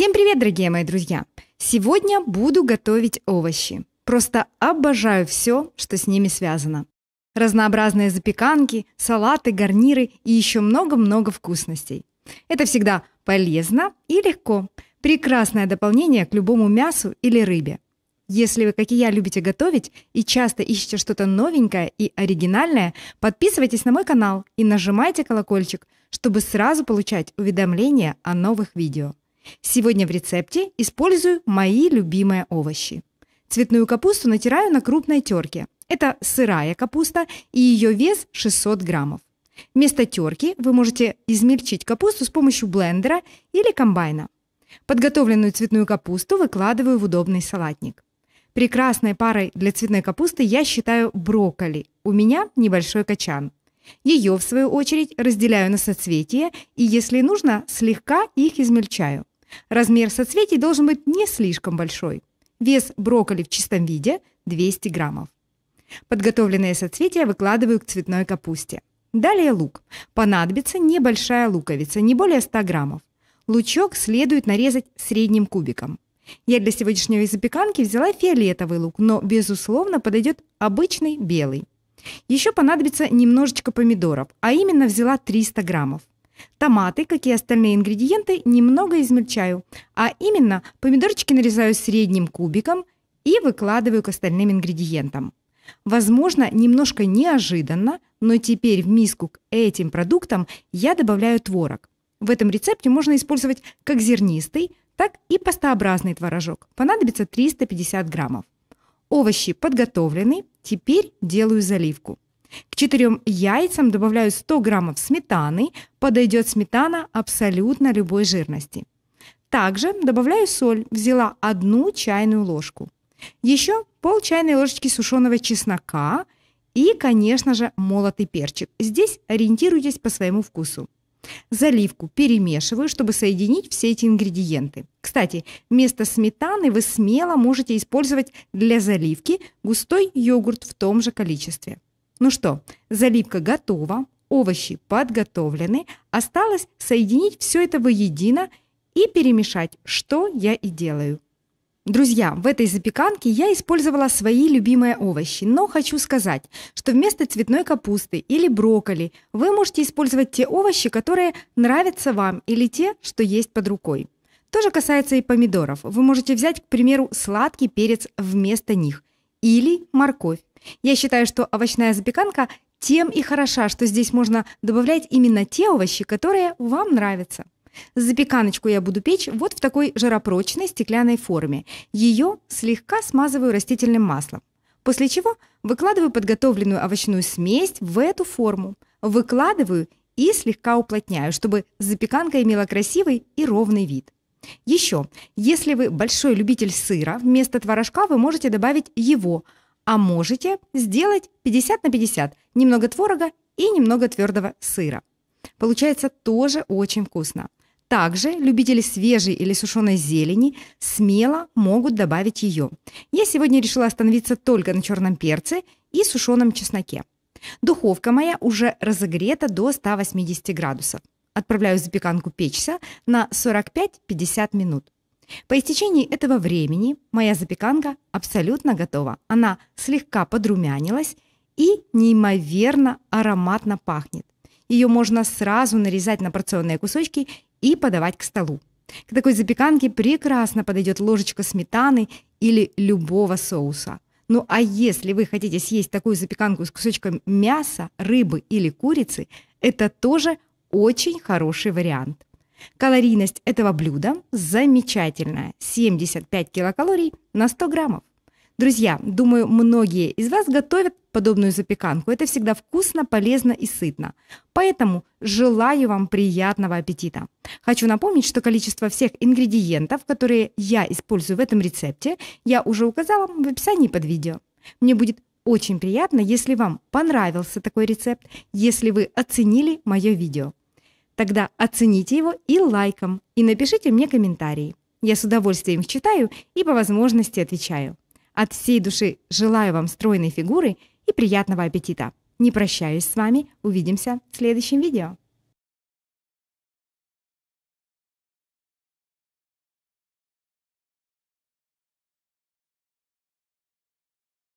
Всем привет, дорогие мои друзья! Сегодня буду готовить овощи. Просто обожаю все, что с ними связано. Разнообразные запеканки, салаты, гарниры и еще много-много вкусностей. Это всегда полезно и легко. Прекрасное дополнение к любому мясу или рыбе. Если вы, как и я, любите готовить и часто ищете что-то новенькое и оригинальное, подписывайтесь на мой канал и нажимайте колокольчик, чтобы сразу получать уведомления о новых видео. Сегодня в рецепте использую мои любимые овощи. Цветную капусту натираю на крупной терке. Это сырая капуста и ее вес 600 граммов. Вместо терки вы можете измельчить капусту с помощью блендера или комбайна. Подготовленную цветную капусту выкладываю в удобный салатник. Прекрасной парой для цветной капусты я считаю брокколи. У меня небольшой качан. Ее, в свою очередь, разделяю на соцветия и, если нужно, слегка их измельчаю. Размер соцветий должен быть не слишком большой. Вес брокколи в чистом виде – 200 граммов. Подготовленные соцветия выкладываю к цветной капусте. Далее лук. Понадобится небольшая луковица, не более 100 граммов. Лучок следует нарезать средним кубиком. Я для сегодняшней запеканки взяла фиолетовый лук, но, безусловно, подойдет обычный белый. Еще понадобится немножечко помидоров, а именно взяла 300 граммов. Томаты, как и остальные ингредиенты, немного измельчаю, а именно помидорчики нарезаю средним кубиком и выкладываю к остальным ингредиентам. Возможно, немножко неожиданно, но теперь в миску к этим продуктам я добавляю творог. В этом рецепте можно использовать как зернистый, так и пастообразный творожок. Понадобится 350 граммов. Овощи подготовлены, теперь делаю заливку. К четырем яйцам добавляю 100 граммов сметаны, подойдет сметана абсолютно любой жирности. Также добавляю соль, взяла одну чайную ложку. Еще пол чайной ложечки сушеного чеснока и, конечно же, молотый перчик. Здесь ориентируйтесь по своему вкусу. Заливку перемешиваю, чтобы соединить все эти ингредиенты. Кстати, вместо сметаны вы смело можете использовать для заливки густой йогурт в том же количестве. Ну что, заливка готова, овощи подготовлены. Осталось соединить все это воедино и перемешать, что я и делаю. Друзья, в этой запеканке я использовала свои любимые овощи, но хочу сказать, что вместо цветной капусты или брокколи вы можете использовать те овощи, которые нравятся вам или те, что есть под рукой. То же касается и помидоров. Вы можете взять, к примеру, сладкий перец вместо них или морковь. Я считаю, что овощная запеканка тем и хороша, что здесь можно добавлять именно те овощи, которые вам нравятся. Запеканочку я буду печь вот в такой жаропрочной стеклянной форме. Ее слегка смазываю растительным маслом. После чего выкладываю подготовленную овощную смесь в эту форму. Выкладываю и слегка уплотняю, чтобы запеканка имела красивый и ровный вид. Еще, если вы большой любитель сыра, вместо творожка вы можете добавить его, а можете сделать 50 на 50, немного творога и немного твердого сыра. Получается тоже очень вкусно. Также любители свежей или сушеной зелени смело могут добавить ее. Я сегодня решила остановиться только на черном перце и сушеном чесноке. Духовка моя уже разогрета до 180 градусов. Отправляю запеканку печься на 45-50 минут. По истечении этого времени моя запеканка абсолютно готова. Она слегка подрумянилась и неимоверно ароматно пахнет. Ее можно сразу нарезать на порционные кусочки и подавать к столу. К такой запеканке прекрасно подойдет ложечка сметаны или любого соуса. Ну а если вы хотите съесть такую запеканку с кусочком мяса, рыбы или курицы, это тоже очень хороший вариант. Калорийность этого блюда замечательная. 75 килокалорий на 100 граммов. Друзья, думаю, многие из вас готовят подобную запеканку. Это всегда вкусно, полезно и сытно. Поэтому желаю вам приятного аппетита. Хочу напомнить, что количество всех ингредиентов, которые я использую в этом рецепте, я уже указала в описании под видео. Мне будет очень приятно, если вам понравился такой рецепт, если вы оценили мое видео. Тогда оцените его и лайком, и напишите мне комментарий. Я с удовольствием их читаю и по возможности отвечаю. От всей души желаю вам стройной фигуры и приятного аппетита. Не прощаюсь с вами, увидимся в следующем видео.